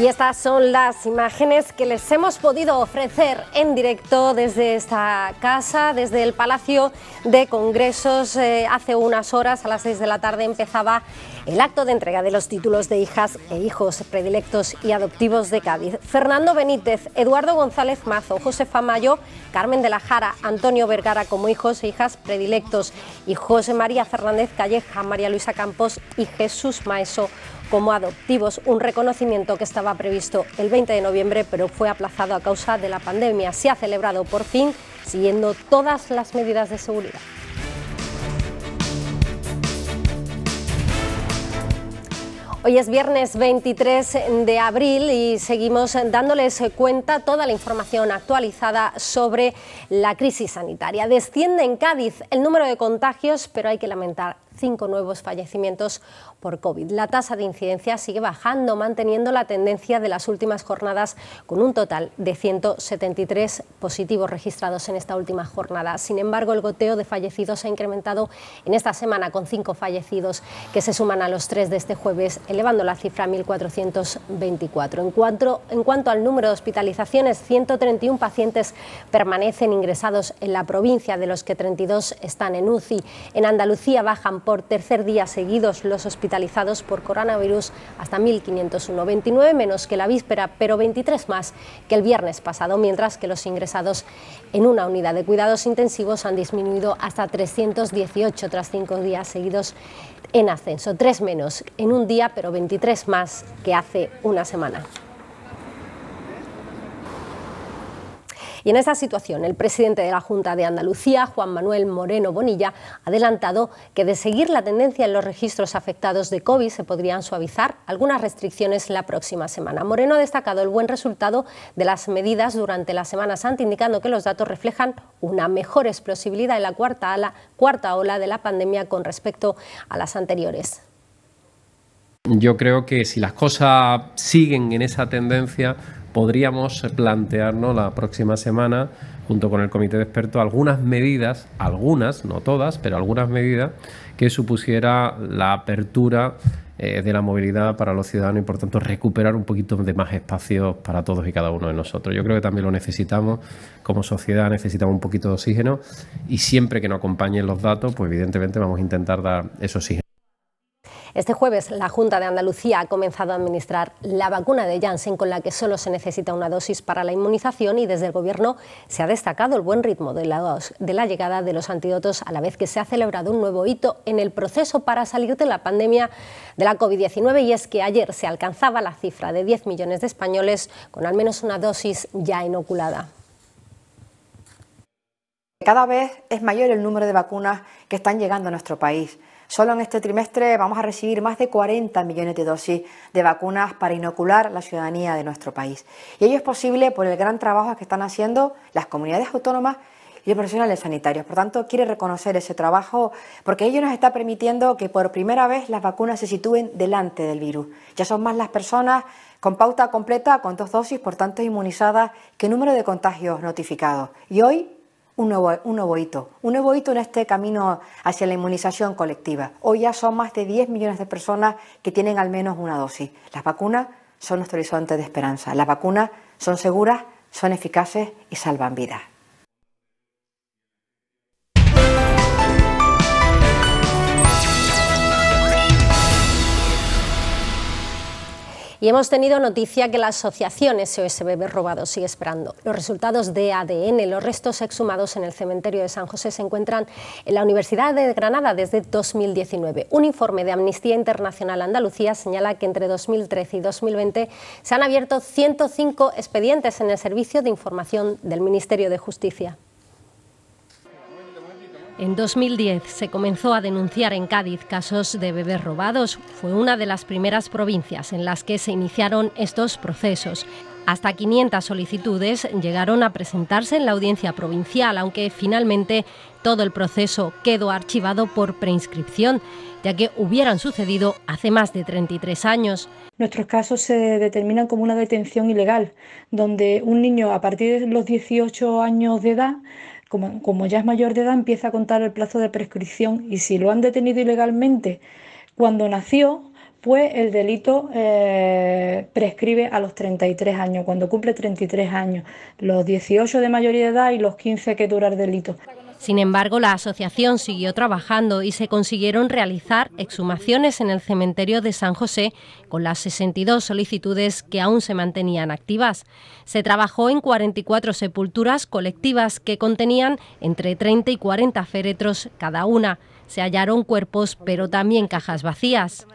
Y estas son las imágenes que les hemos podido ofrecer en directo desde esta casa, desde el Palacio de Congresos. Eh, hace unas horas, a las seis de la tarde, empezaba el acto de entrega de los títulos de hijas e hijos predilectos y adoptivos de Cádiz. Fernando Benítez, Eduardo González Mazo, Josefa Mayo, Carmen de la Jara, Antonio Vergara como hijos e hijas predilectos y José María Fernández Calleja, María Luisa Campos y Jesús Maeso como adoptivos, un reconocimiento que estaba previsto el 20 de noviembre, pero fue aplazado a causa de la pandemia. Se ha celebrado por fin, siguiendo todas las medidas de seguridad. Hoy es viernes 23 de abril y seguimos dándoles cuenta toda la información actualizada sobre la crisis sanitaria. Desciende en Cádiz el número de contagios, pero hay que lamentar cinco nuevos fallecimientos por COVID. La tasa de incidencia sigue bajando, manteniendo la tendencia de las últimas jornadas con un total de 173 positivos registrados en esta última jornada. Sin embargo, el goteo de fallecidos ha incrementado en esta semana con cinco fallecidos que se suman a los tres de este jueves, elevando la cifra a 1.424. En cuanto, en cuanto al número de hospitalizaciones, 131 pacientes permanecen ingresados en la provincia, de los que 32 están en UCI. En Andalucía bajan por tercer día seguidos los hospitales por coronavirus hasta 1.501, menos que la víspera, pero 23 más que el viernes pasado, mientras que los ingresados en una unidad de cuidados intensivos han disminuido hasta 318 tras cinco días seguidos en ascenso, tres menos en un día, pero 23 más que hace una semana. Y en esta situación, el presidente de la Junta de Andalucía, Juan Manuel Moreno Bonilla, ha adelantado que de seguir la tendencia en los registros afectados de COVID se podrían suavizar algunas restricciones la próxima semana. Moreno ha destacado el buen resultado de las medidas durante la Semana Santa, indicando que los datos reflejan una mejor explosibilidad en la cuarta, cuarta ola de la pandemia con respecto a las anteriores. Yo creo que si las cosas siguen en esa tendencia, podríamos plantearnos la próxima semana, junto con el comité de expertos, algunas medidas, algunas, no todas, pero algunas medidas que supusiera la apertura eh, de la movilidad para los ciudadanos y por tanto recuperar un poquito de más espacio para todos y cada uno de nosotros. Yo creo que también lo necesitamos, como sociedad necesitamos un poquito de oxígeno y siempre que nos acompañen los datos, pues evidentemente vamos a intentar dar ese oxígeno. Este jueves la Junta de Andalucía ha comenzado a administrar la vacuna de Janssen con la que solo se necesita una dosis para la inmunización y desde el Gobierno se ha destacado el buen ritmo de la, llegada de los antídotos a la vez que se ha celebrado un nuevo hito en el proceso para salir de la pandemia de la COVID-19 y es que ayer se alcanzaba la cifra de 10 millones de españoles con al menos una dosis ya inoculada. Cada vez es mayor el número de vacunas que están llegando a nuestro país Solo en este trimestre vamos a recibir más de 40 millones de dosis de vacunas para inocular la ciudadanía de nuestro país. Y ello es posible por el gran trabajo que están haciendo las comunidades autónomas y los profesionales sanitarios. Por tanto, quiere reconocer ese trabajo porque ello nos está permitiendo que por primera vez las vacunas se sitúen delante del virus. Ya son más las personas con pauta completa, con dos dosis, por tanto inmunizadas, que número de contagios notificados. Y hoy un nuevo, un nuevo hito, un nuevo hito en este camino hacia la inmunización colectiva. Hoy ya son más de 10 millones de personas que tienen al menos una dosis. Las vacunas son nuestro horizonte de esperanza. Las vacunas son seguras, son eficaces y salvan vidas. Y hemos tenido noticia que la asociación SOS Robados Robado sigue esperando. Los resultados de ADN, los restos exhumados en el cementerio de San José se encuentran en la Universidad de Granada desde 2019. Un informe de Amnistía Internacional Andalucía señala que entre 2013 y 2020 se han abierto 105 expedientes en el Servicio de Información del Ministerio de Justicia. En 2010 se comenzó a denunciar en Cádiz casos de bebés robados. Fue una de las primeras provincias en las que se iniciaron estos procesos. Hasta 500 solicitudes llegaron a presentarse en la audiencia provincial, aunque finalmente todo el proceso quedó archivado por preinscripción, ya que hubieran sucedido hace más de 33 años. Nuestros casos se determinan como una detención ilegal, donde un niño a partir de los 18 años de edad como, ya es mayor de edad, empieza a contar el plazo de prescripción y si lo han detenido ilegalmente cuando nació, pues el delito eh, prescribe a los 33 años, cuando cumple 33 años, los 18 de mayoría de edad y los 15 que dura el delito. Sin embargo, la asociación siguió trabajando y se consiguieron realizar exhumaciones en el cementerio de San José con las 62 solicitudes que aún se mantenían activas. Se trabajó en 44 sepulturas colectivas que contenían entre 30 y 40 féretros cada una. Se hallaron cuerpos, pero también cajas vacías.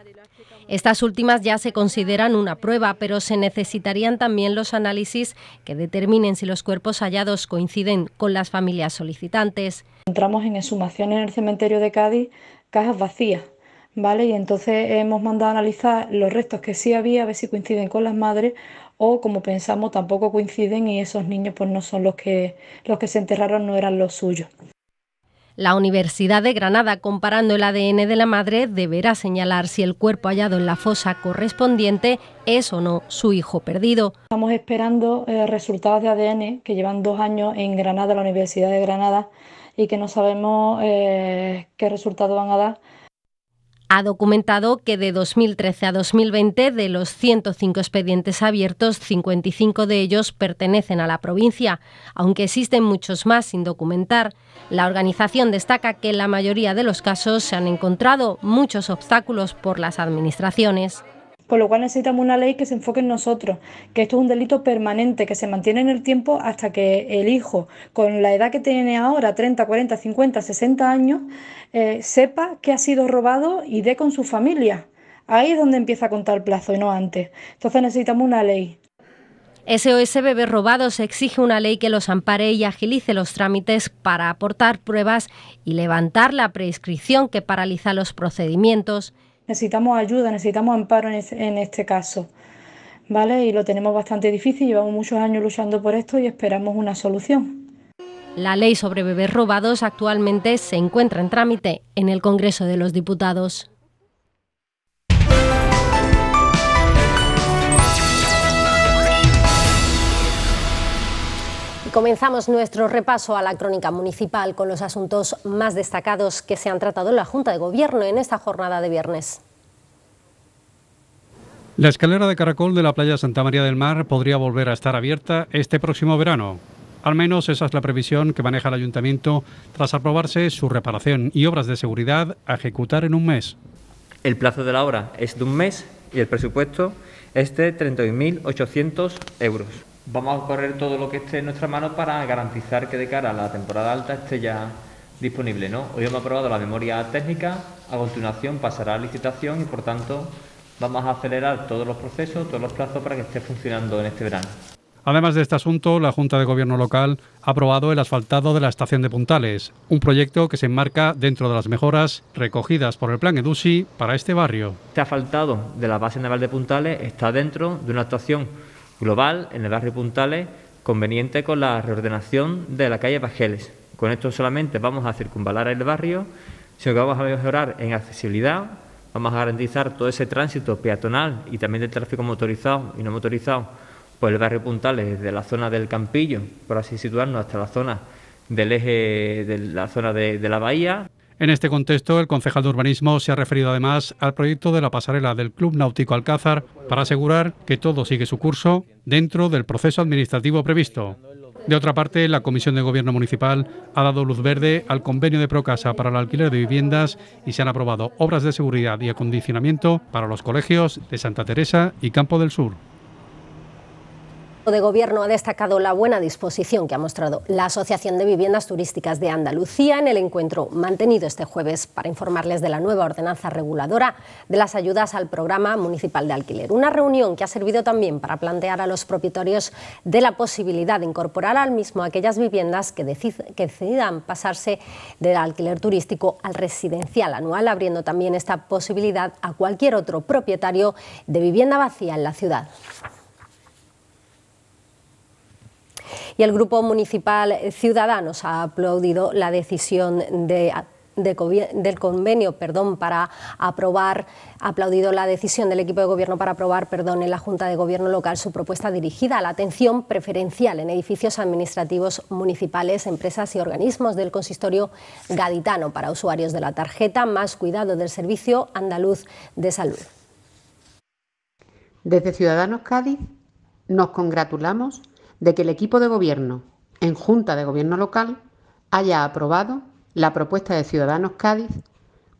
Estas últimas ya se consideran una prueba, pero se necesitarían también los análisis que determinen si los cuerpos hallados coinciden con las familias solicitantes. Entramos en exhumación en el cementerio de Cádiz, cajas vacías. ¿Vale? Y entonces hemos mandado a analizar los restos que sí había, a ver si coinciden con las madres o como pensamos tampoco coinciden y esos niños pues no son los que los que se enterraron no eran los suyos. La Universidad de Granada, comparando el ADN de la madre, deberá señalar si el cuerpo hallado en la fosa correspondiente es o no su hijo perdido. Estamos esperando eh, resultados de ADN que llevan dos años en Granada, la Universidad de Granada, y que no sabemos eh, qué resultado van a dar ha documentado que de 2013 a 2020, de los 105 expedientes abiertos, 55 de ellos pertenecen a la provincia, aunque existen muchos más sin documentar. La organización destaca que en la mayoría de los casos se han encontrado muchos obstáculos por las administraciones. ...con lo cual necesitamos una ley que se enfoque en nosotros, que esto es un delito permanente, que se mantiene en el tiempo hasta que el hijo, con la edad que tiene ahora, 30, 40, 50, 60 años, eh, sepa que ha sido robado y dé con su familia. Ahí es donde empieza a contar el plazo y no antes. Entonces necesitamos una ley. SOS Robado se exige una ley que los ampare y agilice los trámites para aportar pruebas y levantar la prescripción que paraliza los procedimientos necesitamos ayuda, necesitamos amparo en, este caso. ¿Vale? Y lo tenemos bastante difícil, llevamos muchos años luchando por esto y esperamos una solución. La ley sobre bebés robados actualmente se encuentra en trámite en el Congreso de los Diputados. Comenzamos nuestro repaso a la crónica municipal con los asuntos más destacados que se han tratado en la Junta de Gobierno en esta jornada de viernes. La escalera de caracol de la playa Santa María del Mar podría volver a estar abierta este próximo verano. Al menos esa es la previsión que maneja el ayuntamiento tras aprobarse su reparación y obras de seguridad a ejecutar en un mes. El plazo de la obra es de un mes y el presupuesto es de 31.800 euros vamos a correr todo lo que esté en nuestra mano para garantizar que de cara a la temporada alta esté ya disponible. ¿no? Hoy hemos aprobado la memoria técnica, a continuación pasará a licitación y por tanto vamos a acelerar todos los procesos, todos los plazos para que esté funcionando en este verano. Además de este asunto, la Junta de Gobierno local ha aprobado el asfaltado de la estación de Puntales, un proyecto que se enmarca dentro de las mejoras recogidas por el Plan EDUSI para este barrio. Este asfaltado de la base naval de Puntales está dentro de una actuación global en el barrio Puntales conveniente con la reordenación de la calle Bajeles. Con esto solamente vamos a circunvalar el barrio, sino que vamos a mejorar en accesibilidad, vamos a garantizar todo ese tránsito peatonal y también de tráfico motorizado y no motorizado por el barrio Puntales, desde la zona del Campillo, por así situarnos, hasta la zona del eje de la zona de la bahía. En este contexto, el concejal de urbanismo se ha referido además al proyecto de la pasarela del Club Náutico Alcázar para asegurar que todo sigue su curso dentro del proceso administrativo previsto. De otra parte, la Comisión de Gobierno Municipal ha dado luz verde al convenio de Procasa para el alquiler de viviendas y se han aprobado obras de seguridad y acondicionamiento para los colegios de Santa Teresa y Campo del Sur de Gobierno ha destacado la buena disposición que ha mostrado la Asociación de Viviendas Turísticas de Andalucía en el encuentro mantenido este jueves para informarles de la nueva ordenanza reguladora de las ayudas al programa municipal de alquiler. Una reunión que ha servido también para plantear a los propietarios de la posibilidad de incorporar al mismo aquellas viviendas que, que decidan pasarse del alquiler turístico al residencial anual, abriendo también esta posibilidad a cualquier otro propietario de vivienda vacía en la ciudad y el Grupo Municipal Ciudadanos ha aplaudido la decisión del convenio para aprobar, aplaudido la decisión del equipo de gobierno para aprobar perdón, en la Junta de Gobierno local su propuesta dirigida a la atención preferencial en edificios administrativos municipales, empresas y organismos del consistorio gaditano para usuarios de la tarjeta más cuidado del Servicio Andaluz de Salud. Desde Ciudadanos Cádiz nos congratulamos de que el equipo de gobierno en Junta de Gobierno Local haya aprobado la propuesta de Ciudadanos Cádiz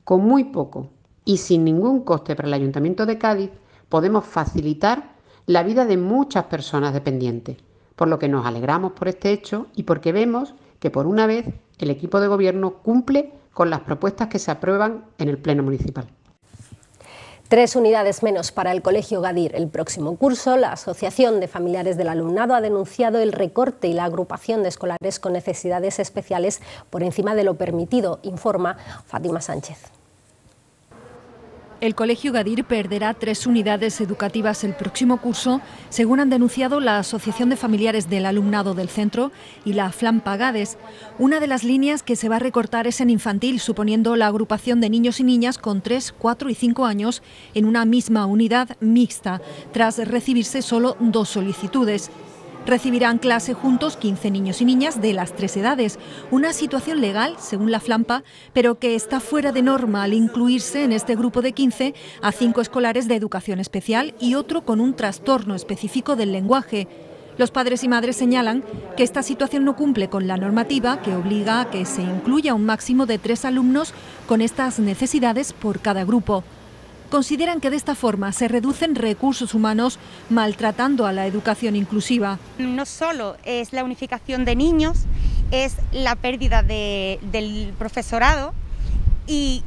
con muy poco y sin ningún coste para el Ayuntamiento de Cádiz podemos facilitar la vida de muchas personas dependientes, por lo que nos alegramos por este hecho y porque vemos que por una vez el equipo de gobierno cumple con las propuestas que se aprueban en el Pleno Municipal. Tres unidades menos para el Colegio Gadir. El próximo curso, la Asociación de Familiares del Alumnado ha denunciado el recorte y la agrupación de escolares con necesidades especiales por encima de lo permitido, informa Fátima Sánchez. El Colegio Gadir perderá tres unidades educativas el próximo curso, según han denunciado la Asociación de Familiares del Alumnado del Centro y la FLAM Pagades. Una de las líneas que se va a recortar es en infantil, suponiendo la agrupación de niños y niñas con 3, 4 y 5 años en una misma unidad mixta, tras recibirse solo dos solicitudes. Recibirán clase juntos 15 niños y niñas de las tres edades, una situación legal, según la Flampa, pero que está fuera de norma al incluirse en este grupo de 15 a cinco escolares de educación especial y otro con un trastorno específico del lenguaje. Los padres y madres señalan que esta situación no cumple con la normativa que obliga a que se incluya un máximo de tres alumnos con estas necesidades por cada grupo. Consideran que de esta forma se reducen recursos humanos maltratando a la educación inclusiva. No solo es la unificación de niños, es la pérdida del profesorado y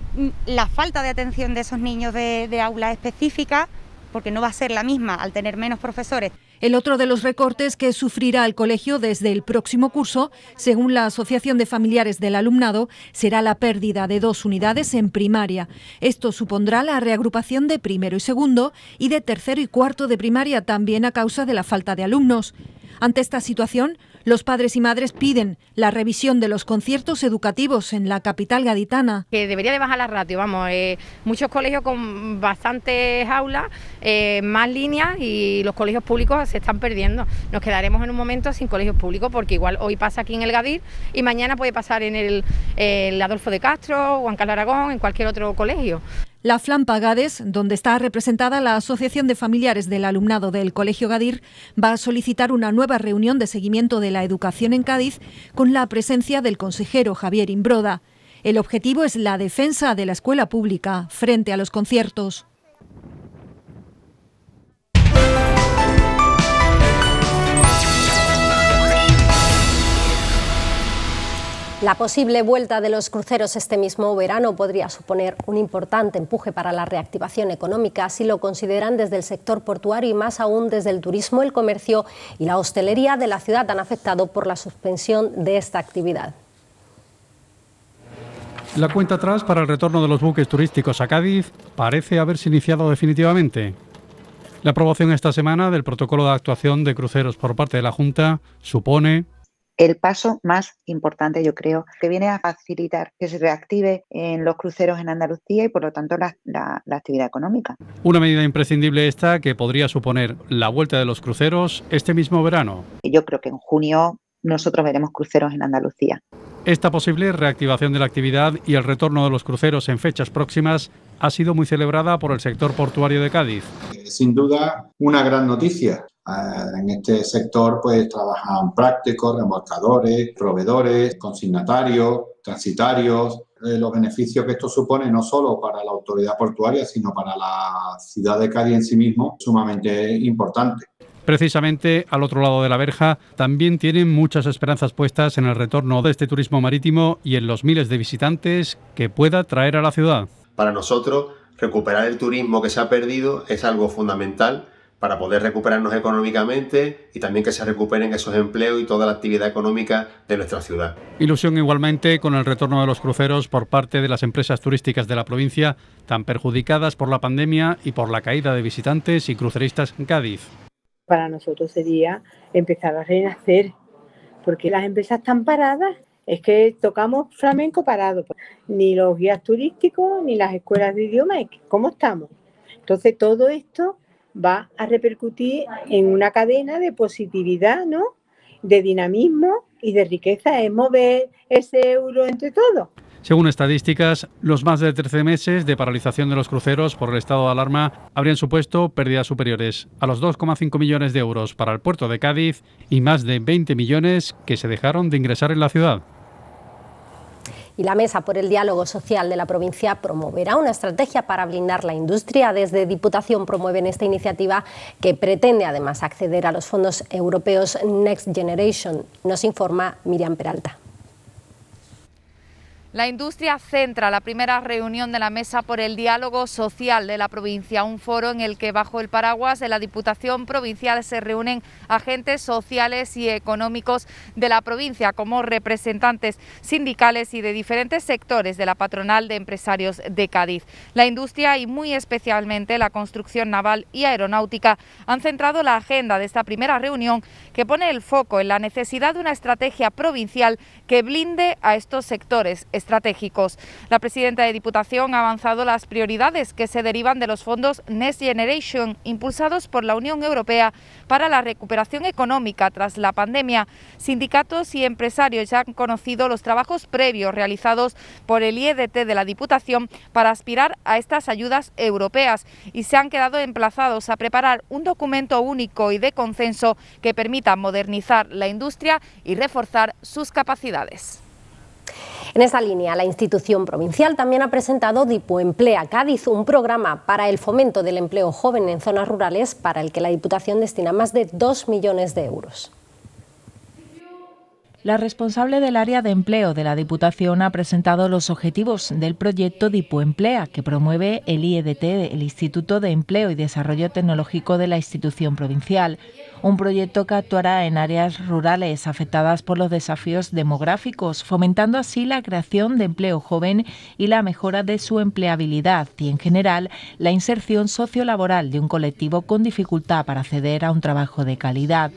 la falta de atención de esos niños de, aula específica porque no va a ser la misma al tener menos profesores. El otro de los recortes que sufrirá el colegio desde el próximo curso, según la Asociación de Familiares del Alumnado, será la pérdida de dos unidades en primaria. Esto supondrá la reagrupación de primero y segundo y de tercero y cuarto de primaria también a causa de la falta de alumnos. Ante esta situación, los padres y madres piden la revisión de los conciertos educativos en la capital gaditana. Que debería de bajar la ratio, vamos, eh, muchos colegios con bastantes aulas, eh, más líneas y los colegios públicos se están perdiendo. Nos quedaremos en un momento sin colegios públicos porque igual hoy pasa aquí en el Gadir y mañana puede pasar en el, el Adolfo de Castro, Juan Carlos Aragón, en cualquier otro colegio. La Flampa Gades, donde está representada la Asociación de Familiares del Alumnado del Colegio Gadir, va a solicitar una nueva reunión de seguimiento de la educación en Cádiz con la presencia del consejero Javier Imbroda. El objetivo es la defensa de la escuela pública frente a los conciertos. La posible vuelta de los cruceros este mismo verano podría suponer un importante empuje para la reactivación económica, si lo consideran desde el sector portuario y más aún desde el turismo, el comercio y la hostelería de la ciudad han afectado por la suspensión de esta actividad. La cuenta atrás para el retorno de los buques turísticos a Cádiz parece haberse iniciado definitivamente. La aprobación esta semana del protocolo de actuación de cruceros por parte de la Junta supone el paso más importante, yo creo, que viene a facilitar que se reactive en los cruceros en Andalucía y, por lo tanto, la, actividad económica. Una medida imprescindible esta que podría suponer la vuelta de los cruceros este mismo verano. Yo creo que en junio nosotros veremos cruceros en Andalucía. Esta posible reactivación de la actividad y el retorno de los cruceros en fechas próximas ha sido muy celebrada por el sector portuario de Cádiz. Eh, sin duda, una gran noticia Ah, en este sector pues trabajan prácticos, remolcadores, proveedores, consignatarios, transitarios, eh, los beneficios que esto supone no solo para la autoridad portuaria, sino para la ciudad de Cádiz en sí mismo, sumamente importante. Precisamente al otro lado de la verja también tienen muchas esperanzas puestas en el retorno de este turismo marítimo y en los miles de visitantes que pueda traer a la ciudad. Para nosotros, recuperar el turismo que se ha perdido es algo fundamental para poder recuperarnos económicamente y también que se recuperen esos empleos y toda la actividad económica de nuestra ciudad. Ilusión igualmente con el retorno de los cruceros por parte de las empresas turísticas de la provincia, tan perjudicadas por la pandemia y por la caída de visitantes y cruceristas en Cádiz. Para nosotros sería empezar a renacer, porque las empresas están paradas. Es que tocamos flamenco parado, ni los guías turísticos, ni las escuelas de idiomas, ¿cómo estamos? Entonces todo esto va a repercutir en una cadena de positividad, ¿no? De dinamismo y de riqueza, en mover ese euro entre todo. Según estadísticas, los más de 13 meses de paralización de los cruceros por el estado de alarma habrían supuesto pérdidas superiores a los 2,5 millones de euros para el puerto de Cádiz y más de 20 millones que se dejaron de ingresar en la ciudad y la Mesa por el Diálogo Social de la provincia promoverá una estrategia para blindar la industria. Desde Diputación promueven esta iniciativa que pretende además acceder a los fondos europeos Next Generation. Nos informa Miriam Peralta. La industria centra la primera reunión de la Mesa por el Diálogo Social de la provincia, un foro en el que bajo el paraguas de la Diputación Provincial se reúnen agentes sociales y económicos de la provincia como representantes sindicales y de diferentes sectores de la patronal de empresarios de Cádiz. La industria y muy especialmente la construcción naval y aeronáutica han centrado la agenda de esta primera reunión que pone el foco en la necesidad de una estrategia provincial que blinde a estos sectores estratégicos. La presidenta de Diputación ha avanzado las prioridades que se derivan de los fondos Next Generation impulsados por la Unión Europea para la recuperación económica tras la pandemia. Sindicatos y empresarios ya han conocido los trabajos previos realizados por el IEDT de la Diputación para aspirar a estas ayudas europeas y se han quedado emplazados a preparar un documento único y de consenso que permita modernizar la industria y reforzar sus capacidades. En esta línea, la institución provincial también ha presentado Emplea Cádiz, un programa para el fomento del empleo joven en zonas rurales para el que la Diputación destina más de 2 millones de euros. La responsable del área de empleo de la Diputación ha presentado los objetivos del proyecto DipuEmplea, que promueve el IEDT, el Instituto de Empleo y Desarrollo Tecnológico de la institución provincial, un proyecto que actuará en áreas rurales afectadas por los desafíos demográficos, fomentando así la creación de empleo joven y la mejora de su empleabilidad y, en general, la inserción sociolaboral de un colectivo con dificultad para acceder a un trabajo de calidad.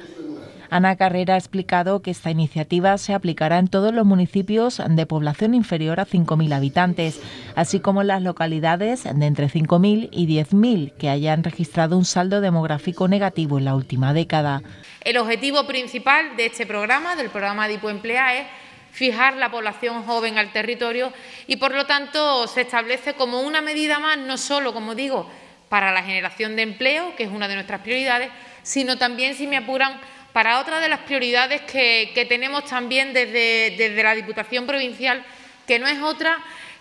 Ana Carrera ha explicado que esta iniciativa se aplicará en todos los municipios de población inferior a 5.000 habitantes, así como en las localidades de entre 5.000 y 10.000 que hayan registrado un saldo demográfico negativo en la última década. El objetivo principal de este programa, del programa de Emplea, es fijar la población joven al territorio y, por lo tanto, se establece como una medida más, no solo, como digo, para la generación de empleo, que es una de nuestras prioridades, sino también, si me apuran, para otra de las prioridades que, tenemos también desde, la Diputación Provincial, que no es otra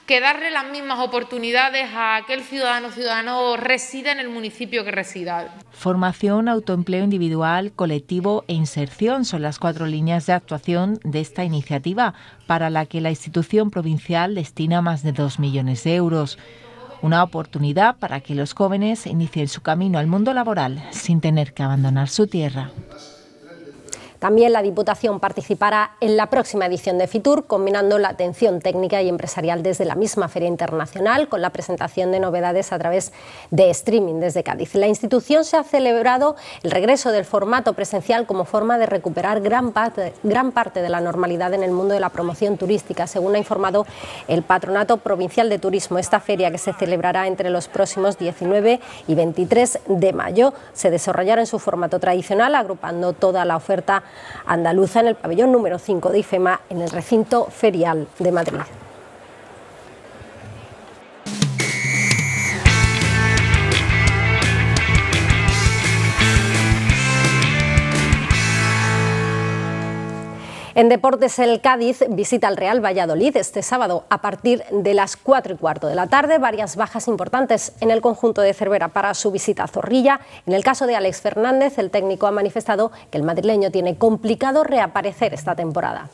que darle las mismas oportunidades a aquel ciudadano ciudadano resida en el municipio que resida. Formación, autoempleo individual, colectivo e inserción son las cuatro líneas de actuación de esta iniciativa, para la que la institución provincial destina más de dos millones de euros. Una oportunidad para que los jóvenes inicien su camino al mundo laboral sin tener que abandonar su tierra. También la Diputación participará en la próxima edición de FITUR, combinando la atención técnica y empresarial desde la misma Feria Internacional con la presentación de novedades a través de streaming desde Cádiz. La institución se ha celebrado el regreso del formato presencial como forma de recuperar gran parte, de la normalidad en el mundo de la promoción turística, según ha informado el Patronato Provincial de Turismo. Esta feria, que se celebrará entre los próximos 19 y 23 de mayo, se desarrollará en su formato tradicional, agrupando toda la oferta andaluza en el pabellón número 5 de IFEMA en el recinto ferial de Madrid. En deportes, el Cádiz visita al Real Valladolid este sábado a partir de las 4 y cuarto de la tarde. Varias bajas importantes en el conjunto de Cervera para su visita a Zorrilla. En el caso de Alex Fernández, el técnico ha manifestado que el madrileño tiene complicado reaparecer esta temporada.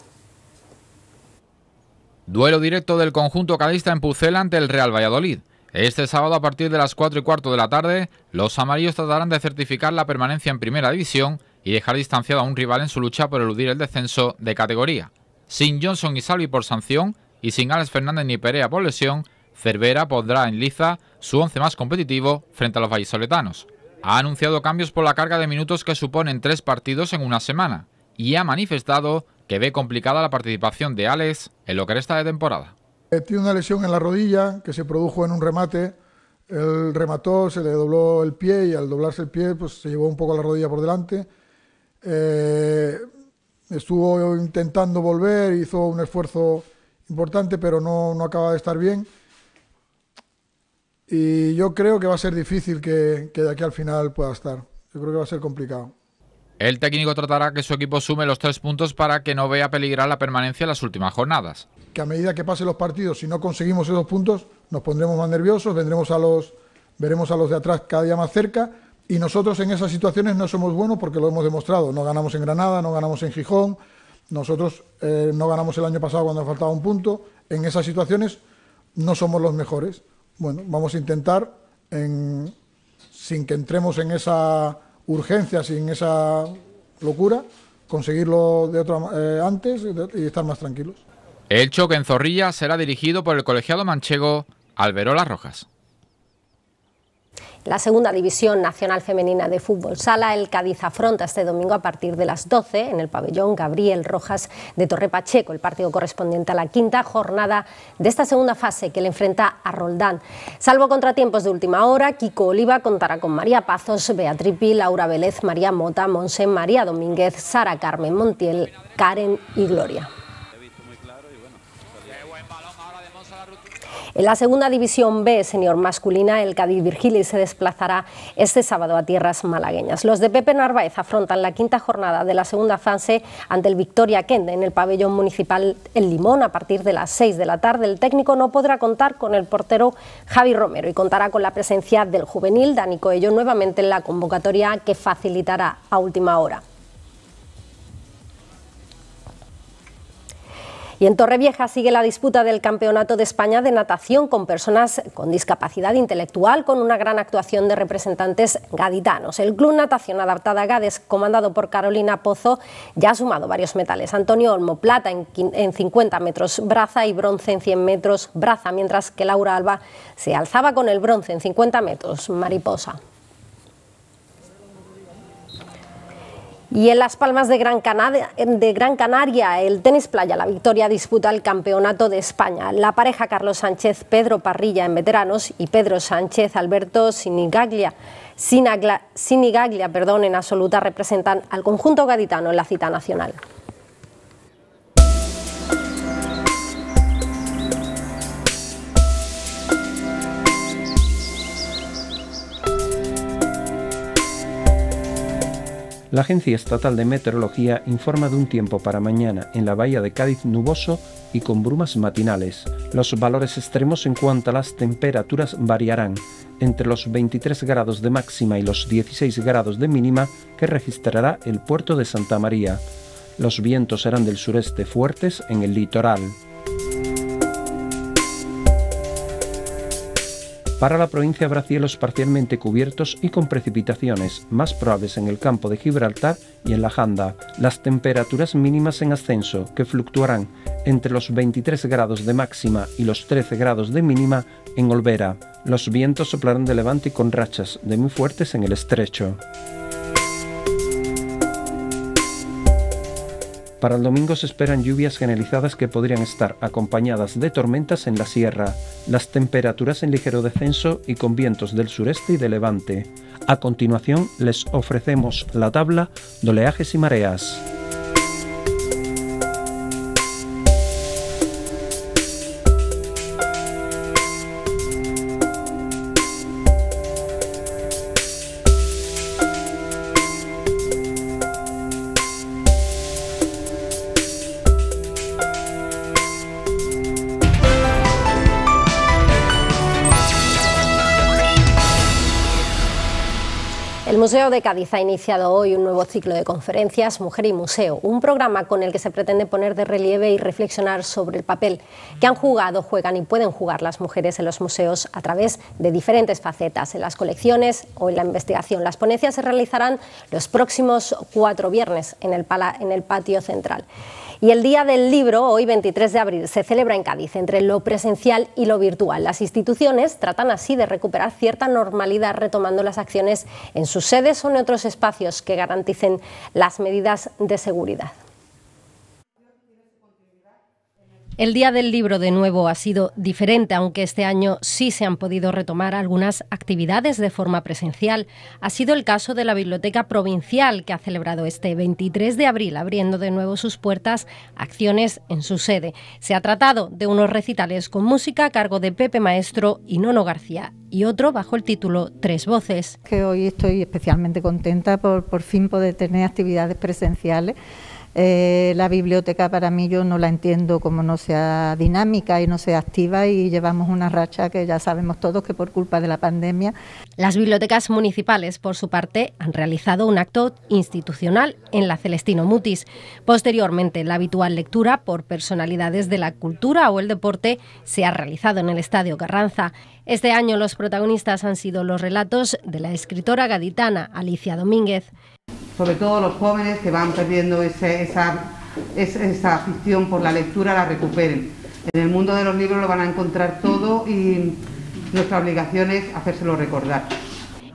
Duelo directo del conjunto cadista en Pucela ante el Real Valladolid. Este sábado a partir de las 4 y cuarto de la tarde, los amarillos tratarán de certificar la permanencia en primera división y dejar distanciado a un rival en su lucha por eludir el descenso de categoría. Sin Johnson y Salvi por sanción y sin Alex Fernández ni Perea por lesión, Cervera podrá en liza su once más competitivo frente a los vallisoletanos. Ha anunciado cambios por la carga de minutos que suponen tres partidos en una semana y ha manifestado que ve complicada la participación de Alex en lo que resta de temporada. Eh, tiene una lesión en la rodilla que se produjo en un remate. Él remató, se le dobló el pie y al doblarse el pie pues, se llevó un poco la rodilla por delante eh, estuvo intentando volver, hizo un esfuerzo importante, pero no, no acaba de estar bien. Y yo creo que va a ser difícil que, que de aquí al final pueda estar. Yo creo que va a ser complicado. El técnico tratará que su equipo sume los tres puntos para que no vea peligrar la permanencia en las últimas jornadas. Que a medida que pasen los partidos, si no conseguimos esos puntos, nos pondremos más nerviosos, vendremos a los, veremos a los de atrás cada día más cerca y nosotros en esas situaciones no somos buenos porque lo hemos demostrado. No ganamos en Granada, no ganamos en Gijón, nosotros eh, no ganamos el año pasado cuando faltaba un punto. En esas situaciones no somos los mejores. Bueno, vamos a intentar, sin que entremos en esa urgencia, sin esa locura, conseguirlo de otra, eh, antes y estar más tranquilos. El choque en Zorrilla será dirigido por el colegiado manchego Alberola Rojas la segunda división nacional femenina de fútbol sala. El Cádiz afronta este domingo a partir de las 12 en el pabellón Gabriel Rojas de Torre Pacheco, el partido correspondiente a la quinta jornada de esta segunda fase que le enfrenta a Roldán. Salvo contratiempos de última hora, Kiko Oliva contará con María Pazos, Beatriz Pi, Laura Vélez, María Mota, Monse, María Domínguez, Sara Carmen Montiel, Karen y Gloria. En la segunda división B, señor masculina, el Cádiz Virgili se desplazará este sábado a tierras malagueñas. Los de Pepe Narváez afrontan la quinta jornada de la segunda fase ante el Victoria Kende en el pabellón municipal El Limón a partir de las 6 de la tarde. El técnico no podrá contar con el portero Javi Romero y contará con la presencia del juvenil Dani Coello nuevamente en la convocatoria que facilitará a última hora. Y en Torrevieja sigue la disputa del Campeonato de España de Natación con personas con discapacidad intelectual, con una gran actuación de representantes gaditanos. El Club Natación Adaptada Gades, comandado por Carolina Pozo, ya ha sumado varios metales. Antonio Olmo, plata en 50 metros braza y bronce en 100 metros braza, mientras que Laura Alba se alzaba con el bronce en 50 metros mariposa. Y en Las Palmas de Gran, Canaria, el tenis playa La Victoria disputa el Campeonato de España. La pareja Carlos Sánchez-Pedro Parrilla en veteranos y Pedro Sánchez-Alberto Sinigaglia, Sinigaglia en absoluta representan al conjunto gaditano en la cita nacional. La Agencia Estatal de Meteorología informa de un tiempo para mañana en la bahía de Cádiz nuboso y con brumas matinales. Los valores extremos en cuanto a las temperaturas variarán entre los 23 grados de máxima y los 16 grados de mínima que registrará el puerto de Santa María. Los vientos serán del sureste fuertes en el litoral. Para la provincia habrá cielos parcialmente cubiertos y con precipitaciones, más probables en el campo de Gibraltar y en la Janda. Las temperaturas mínimas en ascenso, que fluctuarán entre los 23 grados de máxima y los 13 grados de mínima en Olvera. Los vientos soplarán de levante con rachas de muy fuertes en el estrecho. Para el domingo se esperan lluvias generalizadas que podrían estar acompañadas de tormentas en la sierra, las temperaturas en ligero descenso y con vientos del sureste y de levante. A continuación les ofrecemos la tabla de oleajes y mareas. de Cádiz ha iniciado hoy un nuevo ciclo de conferencias Mujer y Museo, un programa con el que se pretende poner de relieve y reflexionar sobre el papel que han jugado, juegan y pueden jugar las mujeres en los museos a través de diferentes facetas, en las colecciones o en la investigación. Las ponencias se realizarán los próximos cuatro viernes en el patio central. Y el Día del Libro, hoy 23 de abril, se celebra en Cádiz entre lo presencial y lo virtual. Las instituciones tratan así de recuperar cierta normalidad retomando las acciones en sus sedes o en otros espacios que garanticen las medidas de seguridad. El Día del Libro de nuevo ha sido diferente, aunque este año sí se han podido retomar algunas actividades de forma presencial. Ha sido el caso de la Biblioteca Provincial, que ha celebrado este 23 de abril, abriendo de nuevo sus puertas acciones en su sede. Se ha tratado de unos recitales con música a cargo de Pepe Maestro y Nono García, y otro bajo el título Tres Voces. Que hoy estoy especialmente contenta por por fin poder tener actividades presenciales eh, la biblioteca para mí yo no la entiendo como no sea dinámica y no sea activa y llevamos una racha que ya sabemos todos que por culpa de la pandemia. Las bibliotecas municipales, por su parte, han realizado un acto institucional en la Celestino Mutis. Posteriormente, la habitual lectura por personalidades de la cultura o el deporte se ha realizado en el Estadio Carranza. Este año los protagonistas han sido los relatos de la escritora gaditana Alicia Domínguez sobre todo los jóvenes que van perdiendo esa, esa afición por la lectura, la recuperen. En el mundo de los libros lo van a encontrar todo y nuestra obligación es hacérselo recordar.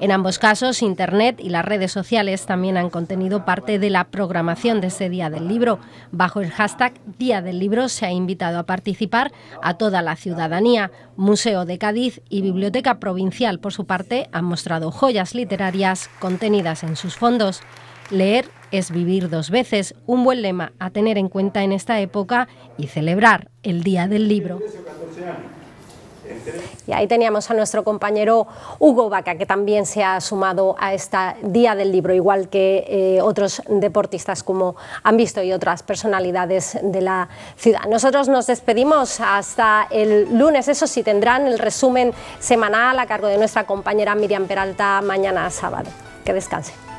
En ambos casos, Internet y las redes sociales también han contenido parte de la programación de este Día del Libro. Bajo el hashtag Día del Libro se ha invitado a participar a toda la ciudadanía. Museo de Cádiz y Biblioteca Provincial, por su parte, han mostrado joyas literarias contenidas en sus fondos. Leer es vivir dos veces, un buen lema a tener en cuenta en esta época y celebrar el Día del Libro. Y ahí teníamos a nuestro compañero Hugo Baca, que también se ha sumado a esta Día del Libro, igual que eh, otros deportistas como han visto y otras personalidades de la ciudad. Nosotros nos despedimos hasta el lunes, eso sí, tendrán el resumen semanal a cargo de nuestra compañera Miriam Peralta mañana sábado. Que descanse.